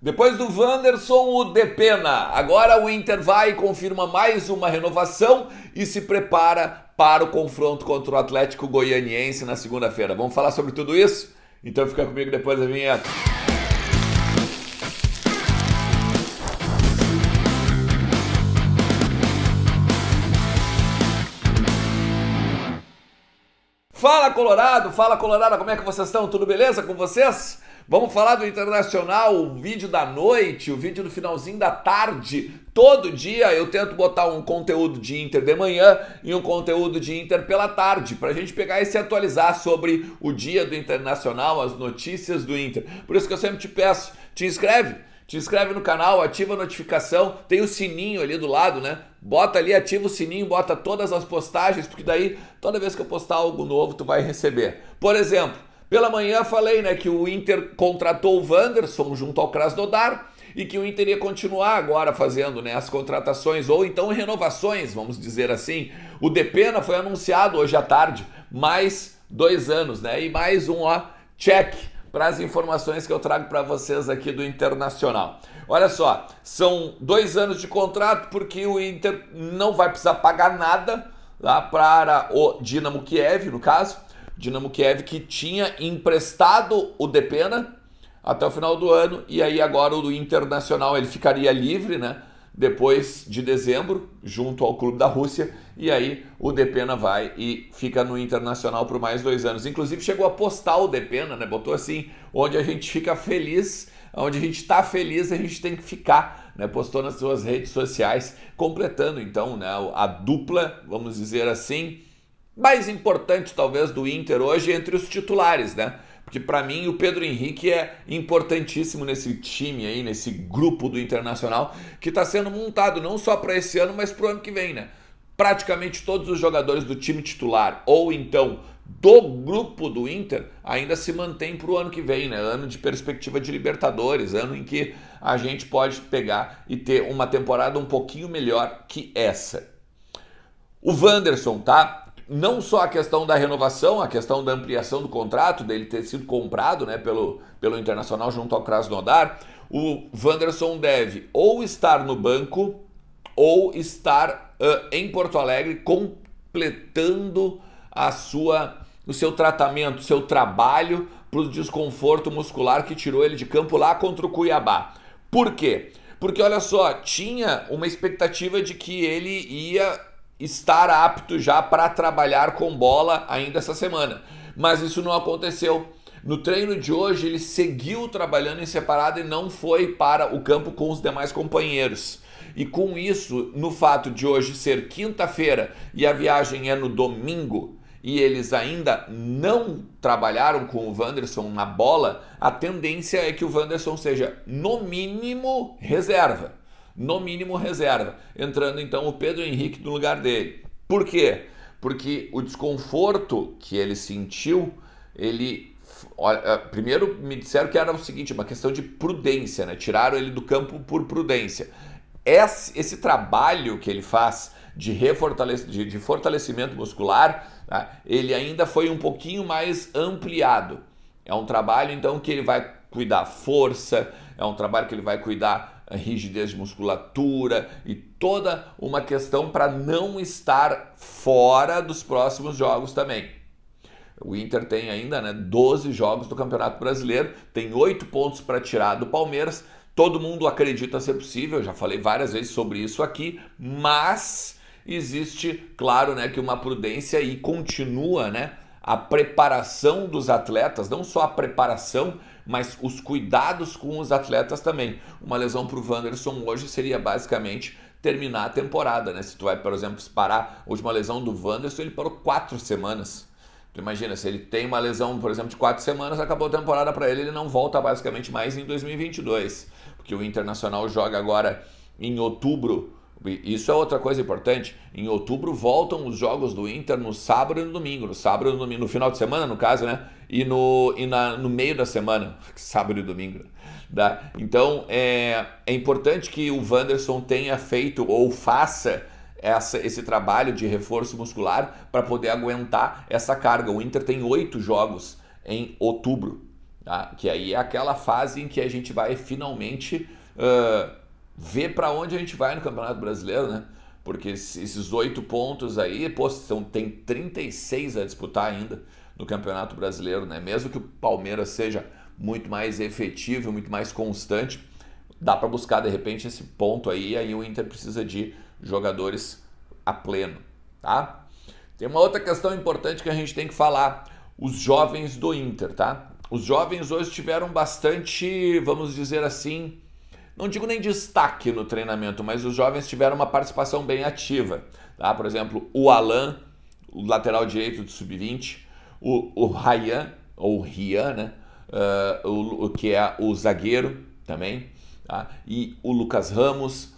Depois do Wanderson, o Depena. Agora o Inter vai e confirma mais uma renovação e se prepara para o confronto contra o Atlético Goianiense na segunda-feira. Vamos falar sobre tudo isso? Então fica comigo depois da vinheta. Fala Colorado, fala Colorado, como é que vocês estão? Tudo beleza com vocês? Vamos falar do internacional, o vídeo da noite, o vídeo do finalzinho da tarde. Todo dia eu tento botar um conteúdo de Inter de manhã e um conteúdo de Inter pela tarde, para a gente pegar e se atualizar sobre o dia do Internacional, as notícias do Inter. Por isso que eu sempre te peço, te inscreve, te inscreve no canal, ativa a notificação, tem o sininho ali do lado, né? Bota ali, ativa o sininho, bota todas as postagens, porque daí toda vez que eu postar algo novo tu vai receber. Por exemplo, pela manhã falei né, que o Inter contratou o Wanderson junto ao Krasnodar e que o Inter ia continuar agora fazendo né, as contratações ou então renovações, vamos dizer assim. O Depena foi anunciado hoje à tarde, mais dois anos, né? E mais um ó, check para as informações que eu trago para vocês aqui do Internacional. Olha só, são dois anos de contrato porque o Inter não vai precisar pagar nada lá tá, para o Dinamo Kiev, no caso Dinamo Kiev que tinha emprestado o Depena até o final do ano e aí agora o Internacional ele ficaria livre, né? Depois de dezembro, junto ao clube da Rússia, e aí o Depena vai e fica no Internacional por mais dois anos. Inclusive chegou a postar o Depena, né? Botou assim, onde a gente fica feliz, onde a gente está feliz, a gente tem que ficar, né? Postou nas suas redes sociais, completando então, né? A dupla, vamos dizer assim, mais importante, talvez, do Inter hoje entre os titulares, né? Porque para mim o Pedro Henrique é importantíssimo nesse time aí, nesse grupo do Internacional que está sendo montado não só para esse ano, mas para o ano que vem, né? Praticamente todos os jogadores do time titular ou então do grupo do Inter ainda se mantém para o ano que vem, né? Ano de perspectiva de Libertadores, ano em que a gente pode pegar e ter uma temporada um pouquinho melhor que essa. O Wanderson, tá? não só a questão da renovação, a questão da ampliação do contrato, dele ter sido comprado né, pelo, pelo Internacional junto ao Krasnodar, o Wanderson deve ou estar no banco ou estar uh, em Porto Alegre completando a sua, o seu tratamento, o seu trabalho para o desconforto muscular que tirou ele de campo lá contra o Cuiabá. Por quê? Porque olha só, tinha uma expectativa de que ele ia estar apto já para trabalhar com bola ainda essa semana. Mas isso não aconteceu. No treino de hoje, ele seguiu trabalhando em separado e não foi para o campo com os demais companheiros. E com isso, no fato de hoje ser quinta-feira e a viagem é no domingo, e eles ainda não trabalharam com o Wanderson na bola, a tendência é que o Wanderson seja, no mínimo, reserva no mínimo reserva, entrando então o Pedro Henrique no lugar dele. Por quê? Porque o desconforto que ele sentiu, ele ah, primeiro me disseram que era o seguinte, uma questão de prudência, né? Tiraram ele do campo por prudência. Esse, esse trabalho que ele faz de, de, de fortalecimento muscular, tá? ele ainda foi um pouquinho mais ampliado. É um trabalho então que ele vai cuidar força, é um trabalho que ele vai cuidar rigidez de musculatura e toda uma questão para não estar fora dos próximos jogos também. O Inter tem ainda né, 12 jogos do Campeonato Brasileiro, tem 8 pontos para tirar do Palmeiras. Todo mundo acredita ser possível, já falei várias vezes sobre isso aqui, mas existe, claro, né, que uma prudência e continua né, a preparação dos atletas, não só a preparação mas os cuidados com os atletas também. Uma lesão para o Wanderson hoje seria basicamente terminar a temporada, né? Se tu vai, por exemplo, parar a última lesão do Wanderson, ele parou quatro semanas. Tu imagina, se ele tem uma lesão, por exemplo, de quatro semanas, acabou a temporada para ele, ele não volta basicamente mais em 2022, porque o Internacional joga agora em outubro isso é outra coisa importante. Em outubro voltam os jogos do Inter no sábado e no domingo. No sábado e no domingo, no final de semana, no caso, né? E no, e na, no meio da semana, sábado e domingo. Né? Então é, é importante que o Wanderson tenha feito ou faça essa, esse trabalho de reforço muscular para poder aguentar essa carga. O Inter tem oito jogos em outubro, tá? que aí é aquela fase em que a gente vai finalmente. Uh, ver para onde a gente vai no Campeonato Brasileiro, né? Porque esses oito pontos aí, pô, são, tem 36 a disputar ainda no Campeonato Brasileiro, né? Mesmo que o Palmeiras seja muito mais efetivo, muito mais constante, dá para buscar de repente esse ponto aí, aí o Inter precisa de jogadores a pleno, tá? Tem uma outra questão importante que a gente tem que falar, os jovens do Inter, tá? Os jovens hoje tiveram bastante, vamos dizer assim, não digo nem destaque no treinamento, mas os jovens tiveram uma participação bem ativa. Tá? Por exemplo, o Alan, o lateral direito do Sub-20, o, o Ryan, ou Rian, né? Uh, o, o, que é o zagueiro também, tá? e o Lucas Ramos.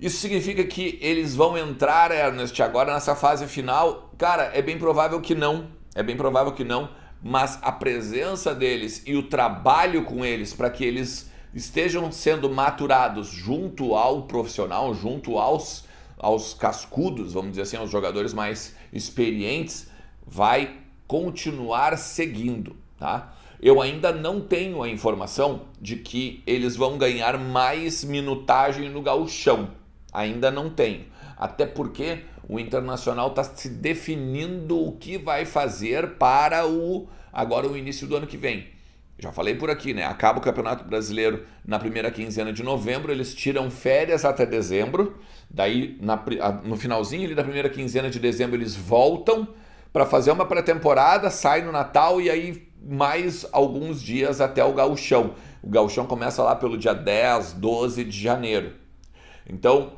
Isso significa que eles vão entrar, Ernest, é, agora nessa fase final? Cara, é bem provável que não. É bem provável que não. Mas a presença deles e o trabalho com eles para que eles estejam sendo maturados junto ao profissional, junto aos, aos cascudos, vamos dizer assim, aos jogadores mais experientes, vai continuar seguindo, tá? Eu ainda não tenho a informação de que eles vão ganhar mais minutagem no gauchão. Ainda não tenho. Até porque o Internacional está se definindo o que vai fazer para o agora o início do ano que vem já falei por aqui, né? Acaba o Campeonato Brasileiro na primeira quinzena de novembro, eles tiram férias até dezembro. Daí, na, no finalzinho ali da primeira quinzena de dezembro, eles voltam para fazer uma pré-temporada, sai no Natal e aí mais alguns dias até o gauchão. O gauchão começa lá pelo dia 10, 12 de janeiro. Então,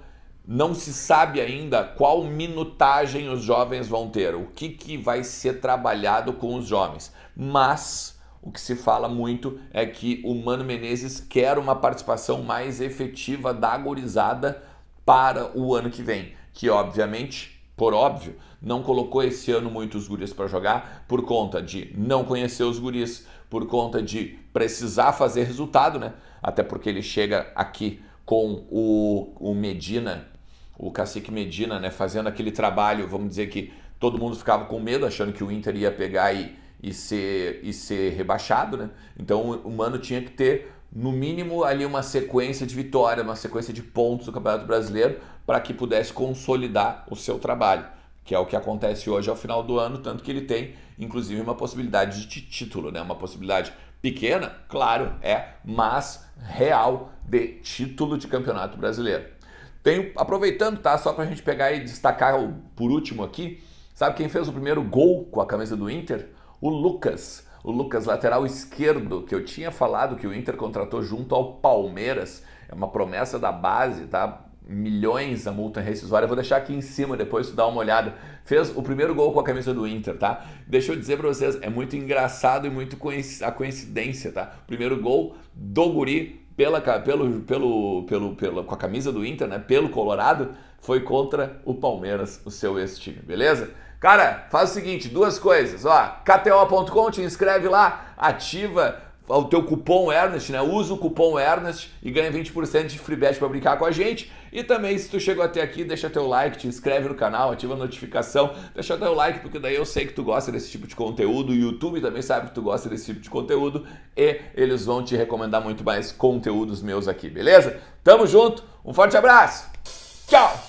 não se sabe ainda qual minutagem os jovens vão ter, o que, que vai ser trabalhado com os jovens. Mas o que se fala muito é que o Mano Menezes quer uma participação mais efetiva da gorizada para o ano que vem, que obviamente, por óbvio, não colocou esse ano muitos guris para jogar por conta de não conhecer os guris, por conta de precisar fazer resultado, né? Até porque ele chega aqui com o, o Medina, o cacique Medina, né? Fazendo aquele trabalho, vamos dizer que todo mundo ficava com medo, achando que o Inter ia pegar e e ser, e ser rebaixado, né? Então o Mano tinha que ter, no mínimo, ali uma sequência de vitória, uma sequência de pontos do Campeonato Brasileiro para que pudesse consolidar o seu trabalho, que é o que acontece hoje ao final do ano, tanto que ele tem, inclusive, uma possibilidade de título, né? Uma possibilidade pequena, claro, é, mas real de título de Campeonato Brasileiro. Tenho, aproveitando, tá? Só para a gente pegar e destacar por último aqui, sabe quem fez o primeiro gol com a camisa do Inter? o Lucas, o Lucas lateral esquerdo, que eu tinha falado que o Inter contratou junto ao Palmeiras, é uma promessa da base, tá? Milhões a multa rescisória, eu vou deixar aqui em cima depois tu dá uma olhada. Fez o primeiro gol com a camisa do Inter, tá? Deixa eu dizer para vocês, é muito engraçado e muito a coincidência, tá? Primeiro gol do Guri pela, pelo, pelo, pelo, pelo, com a camisa do Inter, né? Pelo Colorado, foi contra o Palmeiras, o seu ex-time, beleza? Cara, faz o seguinte, duas coisas, ó, kto.com, te inscreve lá, ativa o teu cupom Ernest, né? Usa o cupom Ernest e ganha 20% de free bet para brincar com a gente. E também, se tu chegou até aqui, deixa teu like, te inscreve no canal, ativa a notificação, deixa teu like, porque daí eu sei que tu gosta desse tipo de conteúdo, o YouTube também sabe que tu gosta desse tipo de conteúdo e eles vão te recomendar muito mais conteúdos meus aqui, beleza? Tamo junto, um forte abraço, tchau!